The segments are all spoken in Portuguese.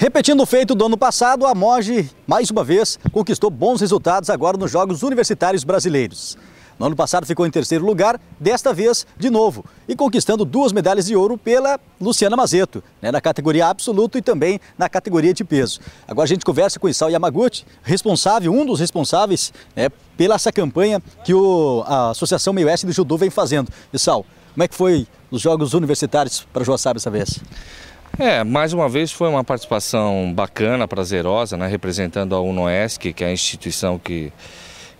Repetindo o feito do ano passado, a Moge, mais uma vez, conquistou bons resultados agora nos Jogos Universitários Brasileiros. No ano passado ficou em terceiro lugar, desta vez de novo, e conquistando duas medalhas de ouro pela Luciana Mazeto, né, na categoria absoluto e também na categoria de peso. Agora a gente conversa com o Isao Yamaguchi, responsável, um dos responsáveis né, pela essa campanha que o, a Associação Meio Oeste do Judô vem fazendo. Isao, como é que foi os Jogos Universitários para Joaçaba dessa vez? É, mais uma vez foi uma participação bacana, prazerosa, né? representando a UNOESC, que é a instituição que,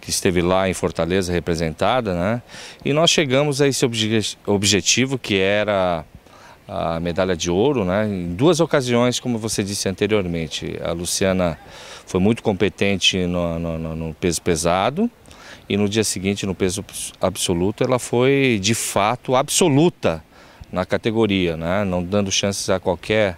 que esteve lá em Fortaleza representada. Né? E nós chegamos a esse obje objetivo que era a medalha de ouro, né? em duas ocasiões, como você disse anteriormente. A Luciana foi muito competente no, no, no peso pesado e no dia seguinte, no peso absoluto, ela foi de fato absoluta na categoria, né? não dando chances a qualquer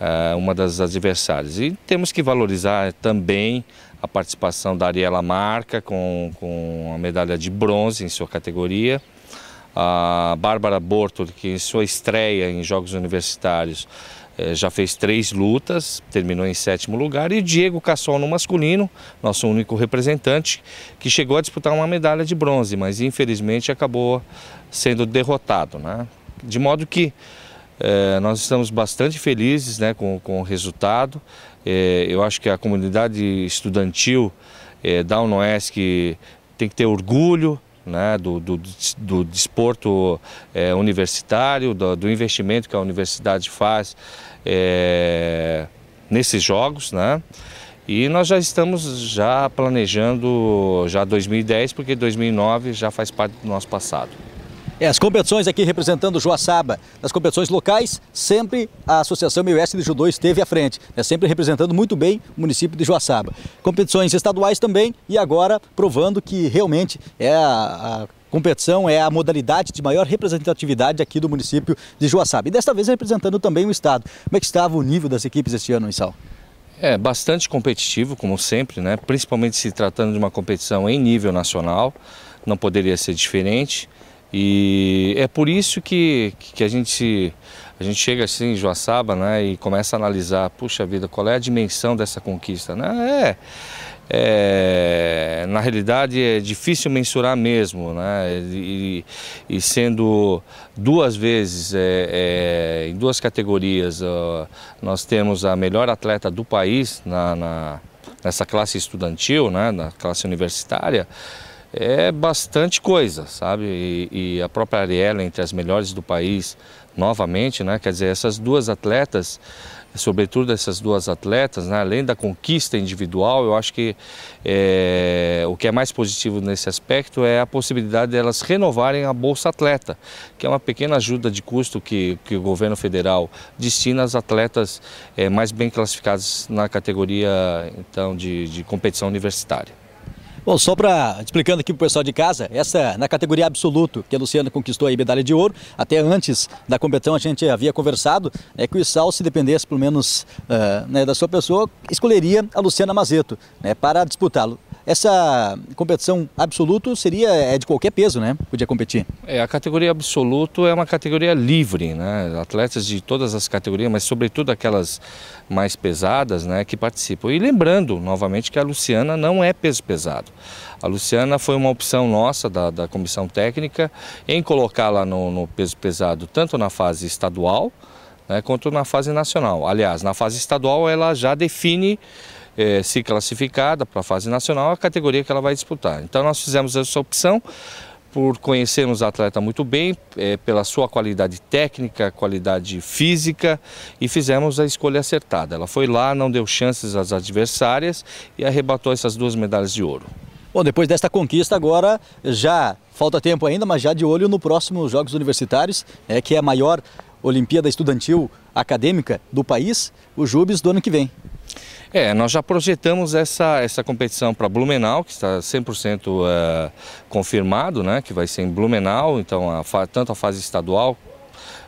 uh, uma das adversárias. E temos que valorizar também a participação da Ariela Marca com, com a medalha de bronze em sua categoria. A Bárbara Borto que em sua estreia em Jogos Universitários eh, já fez três lutas, terminou em sétimo lugar. E o Diego Cassol no masculino, nosso único representante, que chegou a disputar uma medalha de bronze, mas infelizmente acabou sendo derrotado. Né? De modo que eh, nós estamos bastante felizes né, com, com o resultado. Eh, eu acho que a comunidade estudantil eh, da UNOESC tem que ter orgulho né, do, do, do desporto universitário, do, do, investimento que a universidade faz nesses jogos, né? E nós já estamos já planejando já 2010, porque 2009 já faz parte do nosso passado. É, as competições aqui representando Joaçaba, nas competições locais, sempre a Associação MIUS de Judô esteve à frente, né, sempre representando muito bem o município de Joaçaba. Competições estaduais também e agora provando que realmente é a, a competição é a modalidade de maior representatividade aqui do município de Joaçaba. E desta vez representando também o estado. Como é que estava o nível das equipes este ano, em Sal? É, bastante competitivo, como sempre, né? principalmente se tratando de uma competição em nível nacional, não poderia ser diferente. E é por isso que, que a, gente, a gente chega assim em Joaçaba né, e começa a analisar, puxa vida, qual é a dimensão dessa conquista? Né? É, é na realidade é difícil mensurar mesmo, né? e, e sendo duas vezes é, é, em duas categorias, ó, nós temos a melhor atleta do país na, na nessa classe estudantil, né, na classe universitária, é bastante coisa, sabe? E, e a própria Ariela, entre as melhores do país, novamente, né? Quer dizer, essas duas atletas, sobretudo essas duas atletas, né? além da conquista individual, eu acho que é, o que é mais positivo nesse aspecto é a possibilidade delas de renovarem a Bolsa Atleta, que é uma pequena ajuda de custo que, que o governo federal destina às atletas é, mais bem classificadas na categoria então de, de competição universitária. Bom, só para explicando aqui para o pessoal de casa, essa é na categoria absoluto que a Luciana conquistou a medalha de ouro, até antes da competição a gente havia conversado, é que o Issal, se dependesse pelo menos uh, né, da sua pessoa, escolheria a Luciana Mazeto né, para disputá-lo essa competição absoluto seria é de qualquer peso, né? Podia competir. É, a categoria absoluto é uma categoria livre, né? Atletas de todas as categorias, mas sobretudo aquelas mais pesadas, né, que participam. E lembrando, novamente, que a Luciana não é peso pesado. A Luciana foi uma opção nossa, da, da comissão técnica, em colocá-la no, no peso pesado, tanto na fase estadual, né, quanto na fase nacional. Aliás, na fase estadual ela já define é, se classificada para a fase nacional, a categoria que ela vai disputar. Então nós fizemos essa opção por conhecermos a atleta muito bem, é, pela sua qualidade técnica, qualidade física e fizemos a escolha acertada. Ela foi lá, não deu chances às adversárias e arrebatou essas duas medalhas de ouro. Bom, depois desta conquista agora já falta tempo ainda, mas já de olho no próximo Jogos Universitários, é que é a maior Olimpíada Estudantil Acadêmica do país, o Jubes do ano que vem. É, nós já projetamos essa, essa competição para Blumenau, que está 100% é, eh, confirmado, né, que vai ser em Blumenau, então a, tanto a fase estadual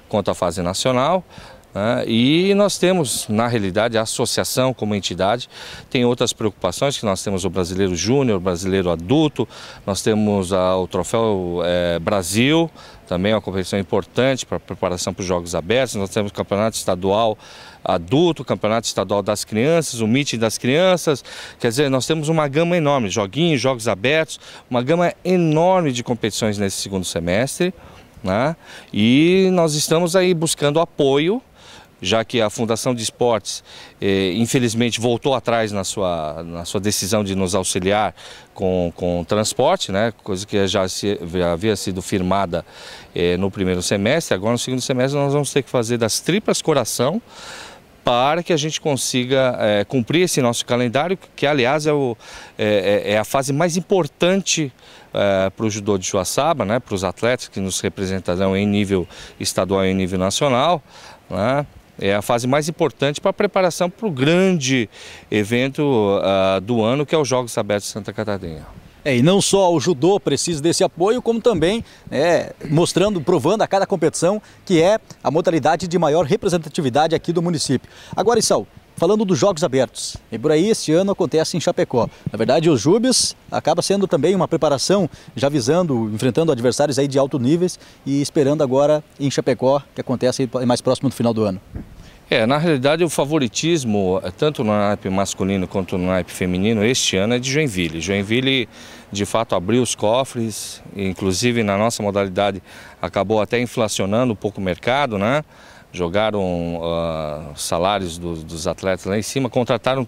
quanto a fase nacional. Né? e nós temos, na realidade, a associação como entidade, tem outras preocupações, que nós temos o brasileiro júnior, o brasileiro adulto, nós temos o troféu eh, Brasil, também é uma competição importante para preparação para os Jogos Abertos. Nós temos o campeonato estadual adulto, o campeonato estadual das crianças, o meeting das crianças. Quer dizer, nós temos uma gama enorme, joguinhos, jogos abertos, uma gama enorme de competições nesse segundo semestre. Né? E nós estamos aí buscando apoio já que a Fundação de Esportes, eh, infelizmente, voltou atrás na sua, na sua decisão de nos auxiliar com, com transporte, né, coisa que já, se, já havia sido firmada eh, no primeiro semestre. Agora, no segundo semestre, nós vamos ter que fazer das tripas coração para que a gente consiga é, cumprir esse nosso calendário, que aliás é, o, é, é, é a fase mais importante eh, para o judô de Joaçaba, né, para os atletas que nos representarão em nível estadual e em nível nacional. Né, é a fase mais importante para a preparação para o grande evento uh, do ano, que é os Jogos Abertos de Santa Catarina. É, e não só o judô precisa desse apoio, como também é, mostrando, provando a cada competição que é a modalidade de maior representatividade aqui do município. Agora, Isal, falando dos Jogos Abertos. E por aí este ano acontece em Chapecó. Na verdade, os Jubes acaba sendo também uma preparação, já visando, enfrentando adversários aí de alto níveis e esperando agora em Chapecó, que acontece mais próximo do final do ano. É, na realidade o favoritismo, eh, tanto no naipe masculino quanto no naipe feminino, este ano é de Joinville. Joinville, de fato, abriu os cofres, inclusive na nossa modalidade acabou até inflacionando um pouco o mercado, né? jogaram uh, salários dos atletas lá em cima, contrataram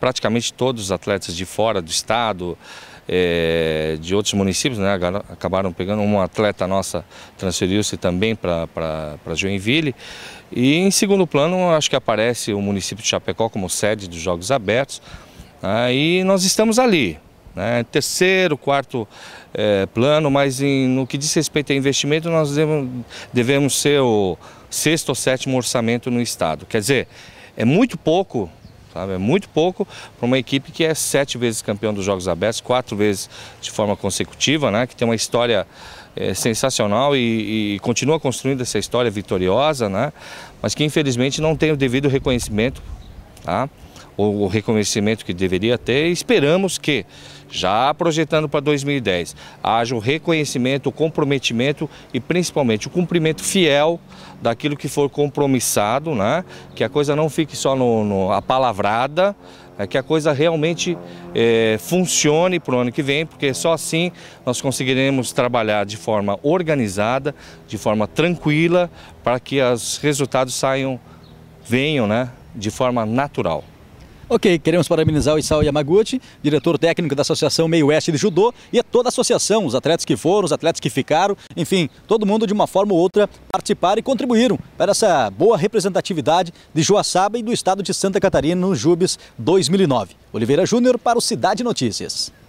praticamente todos os atletas de fora do estado, é, de outros municípios, né? acabaram pegando um atleta nossa, transferiu-se também para Joinville. E em segundo plano, acho que aparece o município de Chapecó como sede dos Jogos Abertos. Aí né? nós estamos ali, né? terceiro, quarto é, plano, mas em, no que diz respeito a investimento, nós devemos, devemos ser o sexto ou sétimo orçamento no estado. Quer dizer, é muito pouco Sabe? É muito pouco para uma equipe que é sete vezes campeão dos Jogos Abertos, quatro vezes de forma consecutiva, né? que tem uma história é, sensacional e, e, continua construindo essa história vitoriosa, né? mas que infelizmente não tem o devido reconhecimento, tá? o reconhecimento que deveria ter. E esperamos que já projetando para 2010, haja o reconhecimento, o comprometimento e principalmente o cumprimento fiel daquilo que for compromissado, né? que a coisa não fique só no, no a palavrada, é que a coisa realmente é, funcione para o ano que vem, porque só assim nós conseguiremos trabalhar de forma organizada, de forma tranquila, para que os resultados saiam, venham né, de forma natural. Ok, queremos parabenizar o Isao Yamaguchi, diretor técnico da Associação Meio Oeste de Judô, e a toda a associação, os atletas que foram, os atletas que ficaram, enfim, todo mundo de uma forma ou outra participaram e contribuíram para essa boa representatividade de Joaçaba e do estado de Santa Catarina no Jubes 2009. Oliveira Júnior para o Cidade Notícias.